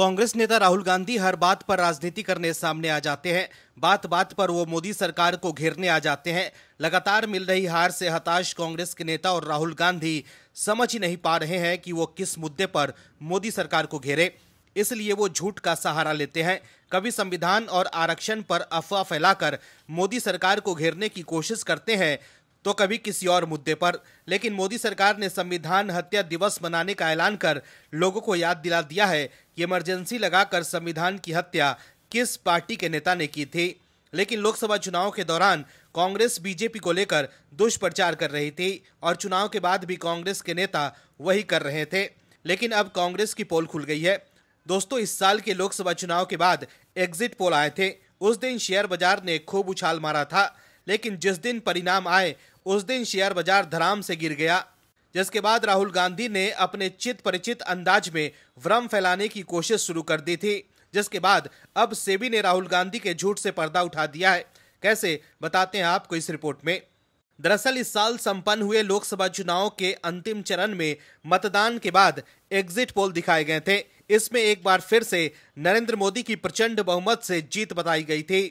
कांग्रेस नेता राहुल गांधी हर बात पर राजनीति करने सामने आ जाते हैं बात बात पर वो मोदी सरकार को घेरने आ जाते हैं लगातार मिल रही हार से हताश कांग्रेस के नेता और राहुल गांधी समझ ही नहीं पा रहे हैं कि वो किस मुद्दे पर मोदी सरकार को घेरे इसलिए वो झूठ का सहारा लेते हैं कभी संविधान और आरक्षण पर अफवाह फैलाकर मोदी सरकार को घेरने की कोशिश करते हैं तो कभी किसी और मुद्दे पर लेकिन मोदी सरकार ने संविधान हत्या दिवस मनाने का ऐलान कर लोगों को याद दिला दिया है कि इमरजेंसी लगाकर संविधान की हत्या किस पार्टी के नेता ने की थी लेकिन लोकसभा चुनाव के दौरान कांग्रेस बीजेपी को लेकर दुष्प्रचार कर रही थी और चुनाव के बाद भी कांग्रेस के नेता वही कर रहे थे लेकिन अब कांग्रेस की पोल खुल गई है दोस्तों इस साल के लोकसभा चुनाव के बाद एग्जिट पोल आए थे उस दिन शेयर बाजार ने खूब उछाल मारा था लेकिन जिस दिन परिणाम आए उस दिन शेयर बाजार धराम से गिर गया जिसके बाद राहुल गांधी ने अपने चित परिचित अंदाज में भ्रम फैलाने की कोशिश शुरू कर दी थी जिसके बाद अब सेबी ने राहुल गांधी के झूठ से पर्दा उठा दिया है कैसे बताते हैं आपको इस रिपोर्ट में दरअसल इस साल संपन्न हुए लोकसभा चुनाव के अंतिम चरण में मतदान के बाद एग्जिट पोल दिखाए गए थे इसमें एक बार फिर से नरेंद्र मोदी की प्रचंड बहुमत से जीत बताई गई थी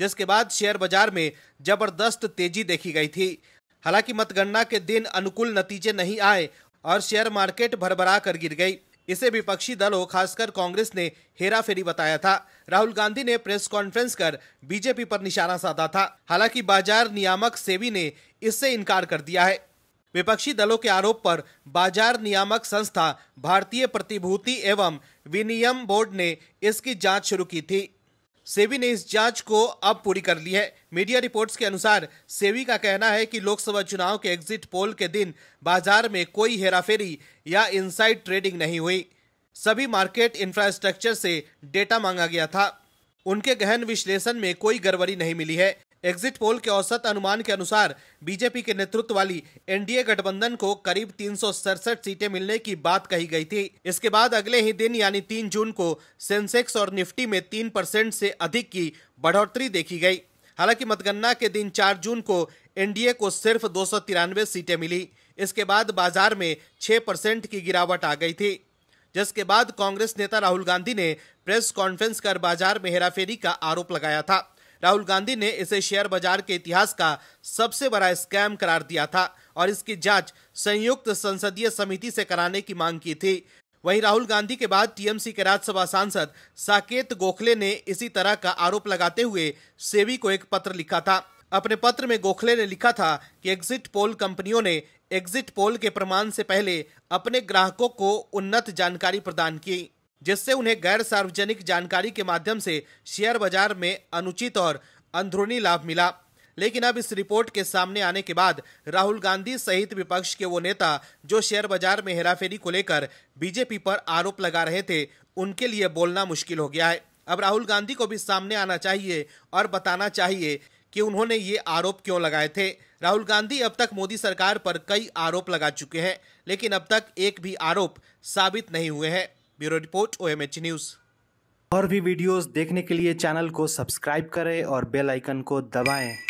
जिसके बाद शेयर बाजार में जबरदस्त तेजी देखी गई थी हालांकि मतगणना के दिन अनुकूल नतीजे नहीं आए और शेयर मार्केट भरभरा कर गिर गई इसे विपक्षी दलों खासकर कांग्रेस ने हेराफेरी बताया था राहुल गांधी ने प्रेस कॉन्फ्रेंस कर बीजेपी पर निशाना साधा था हालांकि बाजार नियामक सेवी ने इससे इनकार कर दिया है विपक्षी दलों के आरोप पर बाजार नियामक संस्था भारतीय प्रतिभूति एवं विनियम बोर्ड ने इसकी जांच शुरू की थी सेवी ने इस जांच को अब पूरी कर ली है मीडिया रिपोर्ट्स के अनुसार सेवी का कहना है कि लोकसभा चुनाव के एग्जिट पोल के दिन बाजार में कोई हेराफेरी या इनसाइड ट्रेडिंग नहीं हुई सभी मार्केट इंफ्रास्ट्रक्चर से डेटा मांगा गया था उनके गहन विश्लेषण में कोई गड़बड़ी नहीं मिली है एग्जिट पोल के औसत अनुमान के अनुसार बीजेपी के नेतृत्व वाली एनडीए गठबंधन को करीब तीन सीटें मिलने की बात कही गई थी इसके बाद अगले ही दिन यानी 3 जून को सेंसेक्स और निफ्टी में 3 परसेंट से अधिक की बढ़ोतरी देखी गई हालांकि मतगणना के दिन 4 जून को एनडीए को सिर्फ दो सीटें मिली इसके बाद बाजार में छह परसेंट की गिरावट आ गई थी जिसके बाद कांग्रेस नेता राहुल गांधी ने प्रेस कॉन्फ्रेंस कर बाजार में हेराफेरी का आरोप लगाया था राहुल गांधी ने इसे शेयर बाजार के इतिहास का सबसे बड़ा स्कैम करार दिया था और इसकी जांच संयुक्त संसदीय समिति से कराने की मांग की थी वहीं राहुल गांधी के बाद टीएमसी के राज्यसभा सांसद साकेत गोखले ने इसी तरह का आरोप लगाते हुए सेवी को एक पत्र लिखा था अपने पत्र में गोखले ने लिखा था कि एग्जिट पोल कंपनियों ने एग्जिट पोल के प्रमाण से पहले अपने ग्राहकों को उन्नत जानकारी प्रदान की जिससे उन्हें गैर सार्वजनिक जानकारी के माध्यम से शेयर बाजार में अनुचित और अंदरूनी लाभ मिला लेकिन अब इस रिपोर्ट के सामने आने के बाद राहुल गांधी सहित विपक्ष के वो नेता जो शेयर बाजार में हेराफेरी को लेकर बीजेपी पर आरोप लगा रहे थे उनके लिए बोलना मुश्किल हो गया है अब राहुल गांधी को भी सामने आना चाहिए और बताना चाहिए कि उन्होंने ये आरोप क्यों लगाए थे राहुल गांधी अब तक मोदी सरकार पर कई आरोप लगा चुके हैं लेकिन अब तक एक भी आरोप साबित नहीं हुए हैं ब्यूरो रिपोर्ट ओ न्यूज़ और भी वीडियोस देखने के लिए चैनल को सब्सक्राइब करें और बेल आइकन को दबाएं